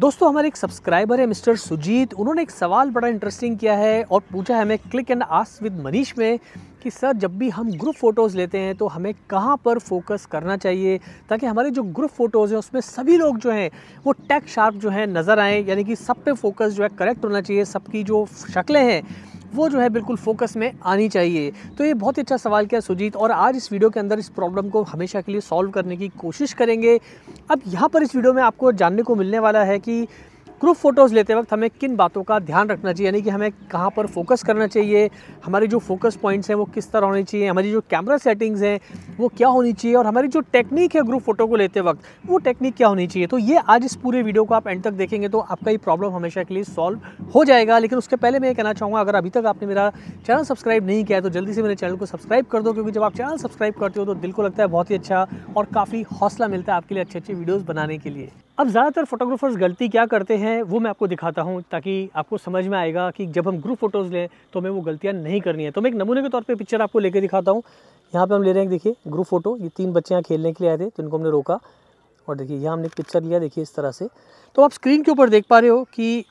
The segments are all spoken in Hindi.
दोस्तों हमारे एक सब्सक्राइबर है मिस्टर सुजीत उन्होंने एक सवाल बड़ा इंटरेस्टिंग किया है और पूछा है हमें click and ask with Manish में कि सर जब भी हम ग्रुप फ़ोटोज़ लेते हैं तो हमें कहाँ पर फोकस करना चाहिए ताकि हमारे जो ग्रुप फ़ोटोज़ हैं उसमें सभी लोग जो हैं वो टैग शार्प जो हैं नज़र आएँ यानी कि सब पे फोकस जो है करेक्ट होना चाहिए सबकी जो शक्लें हैं वो जो है बिल्कुल फोकस में आनी चाहिए तो ये बहुत ही अच्छा सवाल किया सुजीत और आज इस वीडियो के अंदर इस प्रॉब्लम को हमेशा के लिए सॉल्व करने की कोशिश करेंगे अब यहाँ पर इस वीडियो में आपको जानने को मिलने वाला है कि ग्रुप फ़ोटोज़ लेते वक्त हमें किन बातों का ध्यान रखना चाहिए यानी कि हमें कहाँ पर फोकस करना चाहिए हमारे जो फोकस पॉइंट्स हैं वो किस तरह होने चाहिए हमारी जो कैमरा सेटिंग्स हैं वो क्या होनी चाहिए और हमारी जो टेक्निक है ग्रुप फ़ोटो को लेते वक्त वो टेक्निक क्या होनी चाहिए तो ये आज इस पूरे वीडियो को आप एंड तक देखेंगे तो आपका ये प्रॉब्लम हमेशा के लिए सॉल्व हो जाएगा लेकिन उसके पहले मैं ये कहना चाहूँगा अगर अभी तक आपने मेरा चैनल सब्सक्राइब नहीं किया है तो जल्दी से मेरे चैनल को सब्सक्राइब कर दो क्योंकि जब आप चैनल सब्सक्राइब करते हो तो दिल को लगता है बहुत ही अच्छा और काफ़ी हौसला मिलता है आपके लिए अच्छे अच्छे वीडियोज़ बनाने के लिए अब ज़्यादातर फोटोग्राफर्स गलती क्या करते हैं वो मैं आपको दिखाता हूँ ताकि आपको समझ में आएगा कि जब हम ग्रुप फोटोज़ लें तो हमें वो गलतियाँ नहीं करनी है तो मैं एक नमूने के तौर पे पिक्चर आपको लेके दिखाता हूँ यहाँ पे हम ले रहे हैं देखिए ग्रुप फोटो ये तीन बच्चे यहाँ खेलने के लिए आए थे तो इनको हमने रोका और देखिए यहाँ हमने पिक्चर लिया देखिए इस तरह से तो आप स्क्रीन के ऊपर देख पा रहे हो कि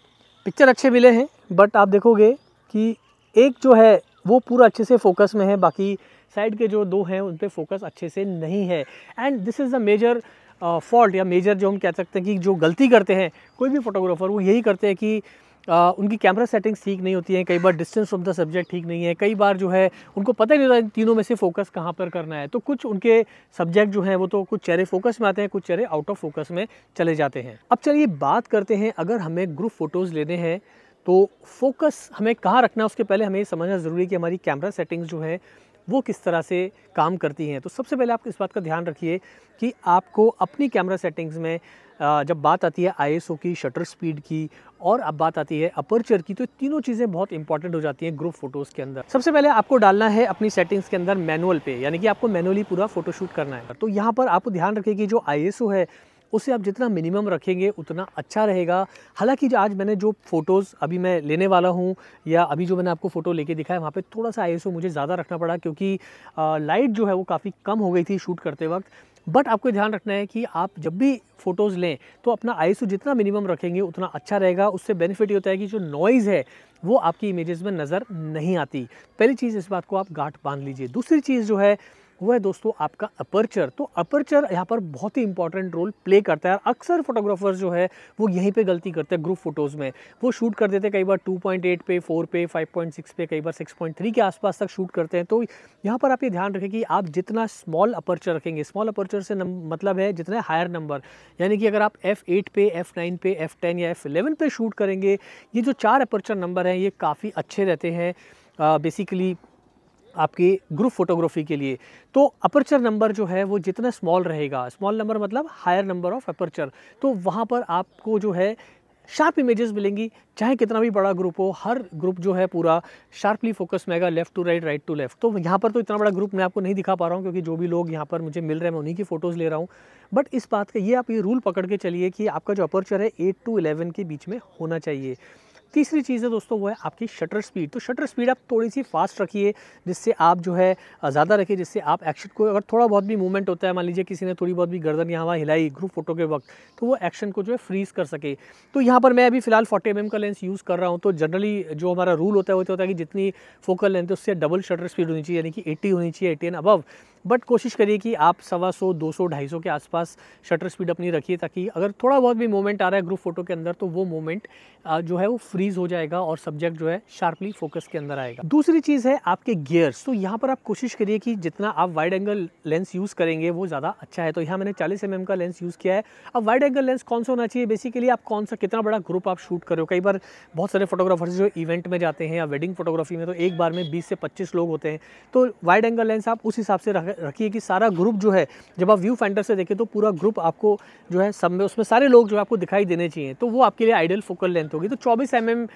पिक्चर अच्छे मिले हैं बट आप देखोगे कि एक जो है वो पूरा अच्छे से फोकस में है बाकी साइड के जो दो हैं उन पर फोकस अच्छे से नहीं है and this is the major fault या मेजर जो हम कह सकते हैं कि जो गलती करते हैं कोई भी फोटोग्राफर वो यही करते हैं कि आ, उनकी कैमरा सेटिंग्स ठीक नहीं होती हैं कई बार डिस्टेंस फ्रॉम द सब्जेक्ट ठीक नहीं है कई बार जो है उनको पता ही नहीं होता तीनों में से फोकस कहाँ पर करना है तो कुछ उनके सब्जेक्ट जो हैं वो तो कुछ चेहरे फोकस में आते हैं कुछ चेहरे आउट ऑफ फोकस में चले जाते हैं अब चलिए बात करते हैं अगर हमें ग्रुप फोटोज़ लेने हैं तो फोकस हमें कहाँ रखना है उसके पहले हमें समझना ज़रूरी है कि हमारी कैमरा सेटिंग्स जो है वो किस तरह से काम करती हैं तो सबसे पहले आप इस बात का ध्यान रखिए कि आपको अपनी कैमरा सेटिंग्स में जब बात आती है आईएसओ की शटर स्पीड की और अब बात आती है अपर्चर की तो तीनों चीज़ें बहुत इंपॉर्टेंट हो जाती हैं ग्रुप फोटोज़ के अंदर सबसे पहले आपको डालना है अपनी सेटिंग्स के अंदर मैनुअल पे यानी कि आपको मैनुअली पूरा फोटोशूट करना है तो यहाँ पर आपको ध्यान रखें कि जो आई है उसे आप जितना मिनिमम रखेंगे उतना अच्छा रहेगा हालांकि जो आज मैंने जो फ़ोटोज़ अभी मैं लेने वाला हूँ या अभी जो मैंने आपको फ़ोटो लेके दिखाया वहाँ पर थोड़ा सा आई मुझे ज़्यादा रखना पड़ा क्योंकि लाइट जो है वो काफ़ी कम हो गई थी शूट करते वक्त बट आपको ध्यान रखना है कि आप जब भी फ़ोटोज़ लें तो अपना आई जितना मिनिमम रखेंगे उतना अच्छा रहेगा उससे बेनिफिट ये होता है कि जो नॉइज़ है वो आपकी इमेजेस में नज़र नहीं आती पहली चीज़ इस बात को आप गांठ बांध लीजिए दूसरी चीज़ जो है वो है दोस्तों आपका अपर्चर तो अपर्चर यहाँ पर बहुत ही इंपॉर्टेंट रोल प्ले करता है अक्सर फोटोग्राफर्स जो है वो यहीं पे गलती करते हैं ग्रुप फोटोज़ में वो शूट कर देते हैं कई बार 2.8 पे 4 पे 5.6 पे कई बार 6.3 के आसपास तक शूट करते हैं तो यहाँ पर आप ये ध्यान रखें कि आप जितना स्मॉल अपर्चर रखेंगे स्मॉल अपर्चर से मतलब है जितना हायर नंबर यानी कि अगर आप एफ़ पे एफ़ पे एफ़ या एफ़ पे शूट करेंगे ये जो चार अपर्चर नंबर हैं ये काफ़ी अच्छे रहते हैं बेसिकली uh, आपकी ग्रुप फोटोग्राफी के लिए तो अपर्चर नंबर जो है वो जितना स्मॉल रहेगा स्मॉल नंबर मतलब हायर नंबर ऑफ अपर्चर तो वहाँ पर आपको जो है शार्प इमेजेस मिलेंगी चाहे कितना भी बड़ा ग्रुप हो हर ग्रुप जो है पूरा शार्पली फोकस में आएगा left to right right to left तो यहाँ पर तो इतना बड़ा ग्रुप मैं आपको नहीं दिखा पा रहा हूँ क्योंकि जो भी लोग यहाँ पर मुझे मिल रहे हैं मैं उन्हीं की फ़ोटोज़ ले रहा हूँ बट इस बात का ये आप ये रूल पकड़ के चलिए कि आपका जो अपर्चर है एट टू इलेवन के बीच में होना चाहिए तीसरी चीज़ है दोस्तों वो है आपकी शटर स्पीड तो शटर स्पीड आप थोड़ी सी फास्ट रखिए जिससे आप जो है ज़्यादा रखिए जिससे आप एक्शन को अगर थोड़ा बहुत भी मूवमेंट होता है मान लीजिए किसी ने थोड़ी बहुत भी गर्दन यहाँ वहाँ हिलाई ग्रुप फोटो के वक्त तो वो एक्शन को जो है फ्रीज कर सके तो यहाँ पर मैं अभी फिलहाल फोर्टी एम mm का लेंस यूज़ कर रहा हूँ तो जनरली जो हमारा रूल होता है वो तो होता है कि जितनी फोकल लेंथ है उससे डबल शटर स्पीड होनी चाहिए यानी कि एट्टी होनी चाहिए एट्टी एन अबव बट कोशिश करिए कि आप सवा सौ दो सौ ढाई सौ के आसपास शटर स्पीड अपनी रखिए ताकि अगर थोड़ा बहुत भी मोमेंट आ रहा है ग्रुप फोटो के अंदर तो वो मोमेंट जो है वो फ्रीज हो जाएगा और सब्जेक्ट जो है शार्पली फोकस के अंदर आएगा दूसरी चीज़ है आपके गियर्स तो यहाँ पर आप कोशिश करिए कि जितना आप वाइड एंगल लेंस यूज़ करेंगे वो ज़्यादा अच्छा है तो यहाँ मैंने चालीस एम mm का लेंस यूज़ किया है अब वाइड एंगल लेंस कौन सा होना चाहिए बेसिकली आप कौन सा कितना बड़ा ग्रुप आप शूट करो कई बार बहुत सारे फोटोग्राफर्स जो इवेंट में जाते हैं या वेडिंग फोटोग्राफी में तो एक बार में बीस से पच्चीस लोग होते हैं तो वाइड एंगल लेंस आप उस हिसाब से रख रखिए कि सारा ग्रुप जो है जब आप व्यू फाइंडर से देखें तो पूरा ग्रुप आपको जो है सब में उसमें सारे लोग जो है आपको दिखाई देने चाहिए तो वो आपके लिए आइडियल फोकल लेंथ होगी तो चौबीस एम mm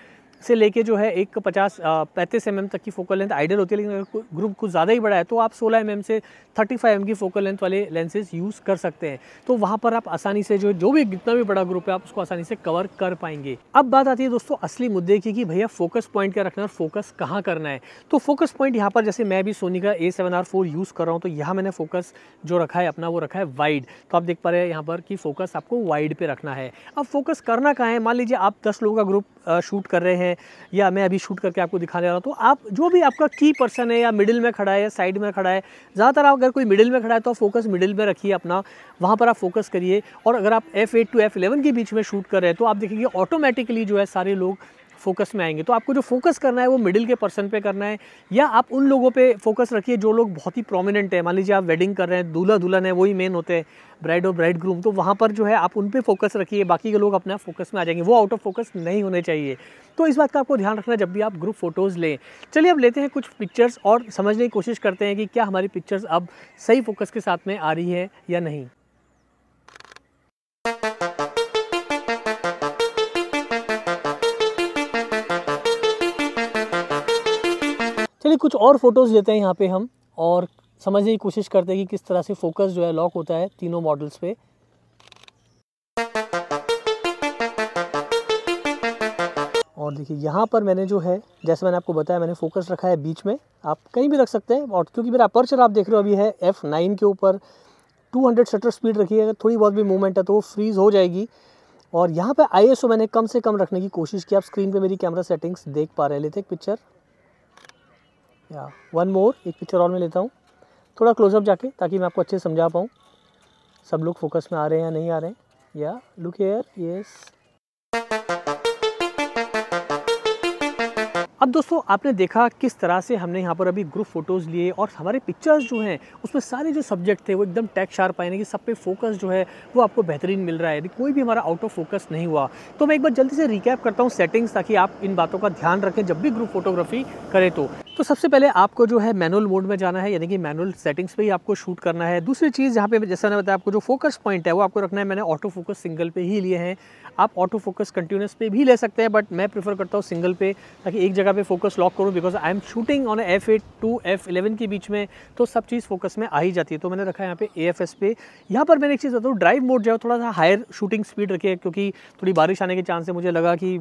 से लेके जो है एक पचास पैंतीस एम तक की फोकल लेंथ आइडियल होती है लेकिन अगर ग्रुप कुछ ज़्यादा ही बड़ा है तो आप 16 एम mm से 35 एम mm की फोकल लेंथ वाले लेंसेज यूज़ कर सकते हैं तो वहाँ पर आप आसानी से जो जो भी जितना भी बड़ा ग्रुप है आप उसको आसानी से कवर कर पाएंगे अब बात आती है दोस्तों असली मुद्दे की कि भैया फोकस पॉइंट क्या रखना है और फोकस कहाँ करना है तो फोकस पॉइंट यहाँ पर जैसे मैं भी सोनी का ए यूज़ कर रहा हूँ तो यहाँ मैंने फोकस जो रखा है अपना वो रखा है वाइड तो आप देख पा रहे हैं यहाँ पर कि फोकस आपको वाइड पे रखना है अब फोकस करना कहाँ है मान लीजिए आप दस लोगों का ग्रुप शूट कर रहे हैं हैं या मैं अभी शूट करके आपको दिखाने दे रहा हूँ तो आप जो भी आपका की पर्सन है या मिडिल में खड़ा है या साइड में खड़ा है ज़्यादातर आप अगर कोई मिडिल में खड़ा है तो फोकस मिडिल में रखिए अपना वहाँ पर आप फोकस करिए और अगर आप F eight to F eleven के बीच में शूट कर रहे हैं तो आप देखेंगे ऑटोमेटिकली जो है सारे लोग फोकस में आएंगे तो आपको जो फोकस करना है वो मिडिल के पर्सन पे करना है या आप उन लोगों पे फोकस रखिए जो लोग बहुत ही प्रोमिनेंट है मान लीजिए आप वेडिंग कर रहे हैं दूल्हा दुल्हन है वही मेन होते हैं ब्राइड और ब्राइड ग्रूम तो वहाँ पर जो है आप उन पर फोकस रखिए बाकी के लोग अपने फोकस में आ जाएंगे वो आउट ऑफ फोकस नहीं होने चाहिए तो इस बात का आपको ध्यान रखना जब भी आप ग्रुप फोटोज़ लें चलिए अब लेते हैं कुछ पिक्चर्स और समझने की कोशिश करते हैं कि क्या हमारी पिक्चर्स अब सही फोकस के साथ में आ रही है या नहीं कुछ और फ़ोटोज़ लेते हैं यहाँ पे हम और समझने की कोशिश करते हैं कि किस तरह से फोकस जो है लॉक होता है तीनों मॉडल्स पे और देखिए यहाँ पर मैंने जो है जैसे मैंने आपको बताया मैंने फोकस रखा है बीच में आप कहीं भी रख सकते हैं और क्योंकि मेरा अपर्चर आप देख रहे हो अभी है एफ़ नाइन के ऊपर 200 शटर स्पीड रखी है अगर थोड़ी बहुत भी मूवमेंट है तो वो फ्रीज़ हो जाएगी और यहाँ पे आई मैंने कम से कम रखने की कोशिश की आप स्क्रीन पे मेरी कैमरा सेटिंग्स देख पा रहे हैं लेते एक पिक्चर या वन मोर एक पिक्चर और मैं लेता हूँ थोड़ा क्लोजअप जाके ताकि मैं आपको अच्छे से समझा पाऊँ सब लोग फोकस में आ रहे हैं या नहीं आ रहे हैं या लुक हेयर यस अब दोस्तों आपने देखा किस तरह से हमने यहाँ पर अभी ग्रुप फोटोज़ लिए और हमारे पिक्चर्स जो हैं उसमें सारे जो सब्जेक्ट थे वो एकदम टैक्स शार्प आए कि सब पे फोकस जो है वो आपको बेहतरीन मिल रहा है कोई भी हमारा आउट ऑफ फोकस नहीं हुआ तो मैं एक बार जल्दी से रिकैप करता हूँ सेटिंग्स ताकि आप इन बातों का ध्यान रखें जब भी ग्रुप फोटोग्राफी करें तो तो सबसे पहले आपको जो है मैनुअल मोड में जाना है यानी कि मैनुअल सेटिंग्स पे ही आपको शूट करना है दूसरी चीज़ जहाँ पे जैसा मैंने बताया आपको जो फोकस पॉइंट है वो आपको रखना है मैंने ऑटो फोकस सिंगल पे ही लिए हैं आप ऑटो फोकस कंटिन्यूस पे भी ले सकते हैं बट मैं प्रीफर करता हूँ सिंगल पे ताकि एक जगह पे फोकस लॉक करूँ because I am shooting on F eight to F eleven के बीच में तो सब चीज़ फोकस में आ ही जाती है तो मैंने रखा है यहाँ पे ए एफ एस पे यहाँ पर मैंने एक चीज़ बताऊँ ड्राइव मोड जो है थोड़ा सा हायर शूटिंग स्पीड रखे क्योंकि थोड़ी बारिश आने के चांस है मुझे लगा कि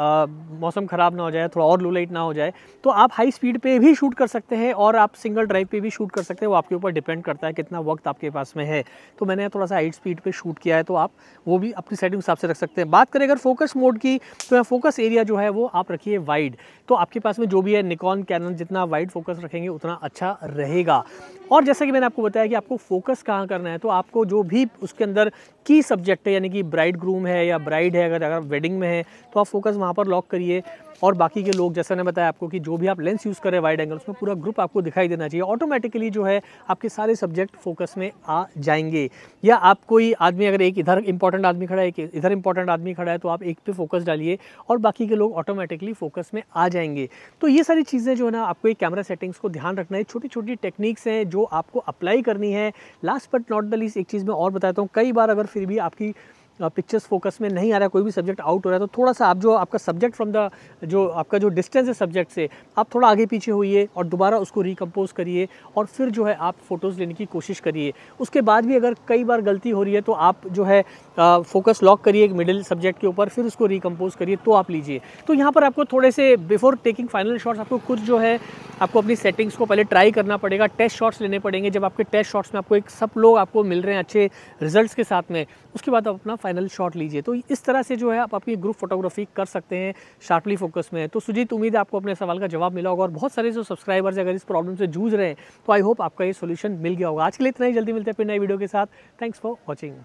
मौसम ख़राब ना हो जाए थोड़ा और लो लाइट ना हो जाए तो आप हाई स्पीड पे भी शूट कर सकते हैं और आप सिंगल ड्राइव पे भी शूट कर सकते हैं वो आपके ऊपर डिपेंड करता है कितना वक्त आपके पास में है तो मैंने थोड़ा सा हाई स्पीड पर शूट किया है तो आप वो भी अपनी सेटिंग हिसाब से रख सकते हैं बात करें अगर फोकस मोड की तो फोकस एरिया जो है वो आप रखिए वाइड तो आपके पास में जो भी है निकॉन कैनन जितना वाइड फोकस रखेंगे उतना अच्छा रहेगा और जैसा कि मैंने आपको बताया कि आपको फोकस कहाँ करना है तो आपको जो भी उसके अंदर की सब्जेक्ट है यानी कि ब्राइड ग्रूम है या ब्राइड है अगर अगर वेडिंग में है तो आप फोकस वहाँ पर लॉक करिए और बाकी के लोग जैसा मैंने बताया आपको कि जो भी आप लेंस यूज़ करें वाइड एंगल उसमें पूरा ग्रुप आपको दिखाई देना चाहिए ऑटोमेटिकली जो है आपके सारे सब्जेक्ट फोकस में आ जाएंगे या आप कोई आदमी अगर एक इधर इंपॉर्टेंट आदमी खड़ा है एक इधर इंपॉर्टेंट आदमी खड़ा है तो आप एक पे फोकस डालिए और बाकी के लोग ऑटोमेटिकली फोकस में आ जाएंगे तो ये सारी चीज़ें जो है ना आपको एक कैमरा सेटिंग्स को ध्यान रखना है छोटी छोटी टेक्निक्स हैं जो आपको अप्लाई करनी है last but not the least एक चीज़ मैं और बताता हूँ कई बार अगर फिर भी आपकी पिक्चर्स फोकस में नहीं आ रहा है कोई भी सब्जेक्ट आउट हो रहा है तो थोड़ा सा आप जो आपका सब्जेक्ट फ्रॉम द जो आपका जो डिस्टेंस है सब्जेक्ट से आप थोड़ा आगे पीछे होइए और दोबारा उसको रिकम्पोज करिए और फिर जो है आप फ़ोटोज़ लेने की कोशिश करिए उसके बाद भी अगर कई बार गलती हो रही है तो आप जो है फोकस लॉक करिए एक मिडिल सब्जेक्ट के ऊपर फिर उसको रिकम्पोज करिए तो आप लीजिए तो यहाँ पर आपको थोड़े से बिफोर टेकिंग फाइनल शॉट्स आपको कुछ जो है आपको अपनी सेटिंग्स को पहले ट्राई करना पड़ेगा टेस्ट शॉट्स लेने पड़ेंगे जब आपके टेस्ट शॉट्स में आपको एक सब लोग आपको मिल रहे हैं अच्छे रिजल्ट्स के साथ में उसके बाद आप अपना फाइनल शॉट लीजिए तो इस तरह से जो है आप अपनी ग्रुप फोटोग्राफी कर सकते हैं शार्पली फोकस में तो सुजीत उम्मीद है आपको अपने सवाल का जवाब मिला होगा और बहुत सारे जो सब्सक्राइबर्स अगर इस प्रॉब्लम से जूझ रहे हैं तो आई होप आपका ये सोल्यूशन मिल गया होगा आज के लिए इतना ही जल्दी मिलते हैं फिर नए वीडियो के साथ थैंक्स फॉर वॉचिंग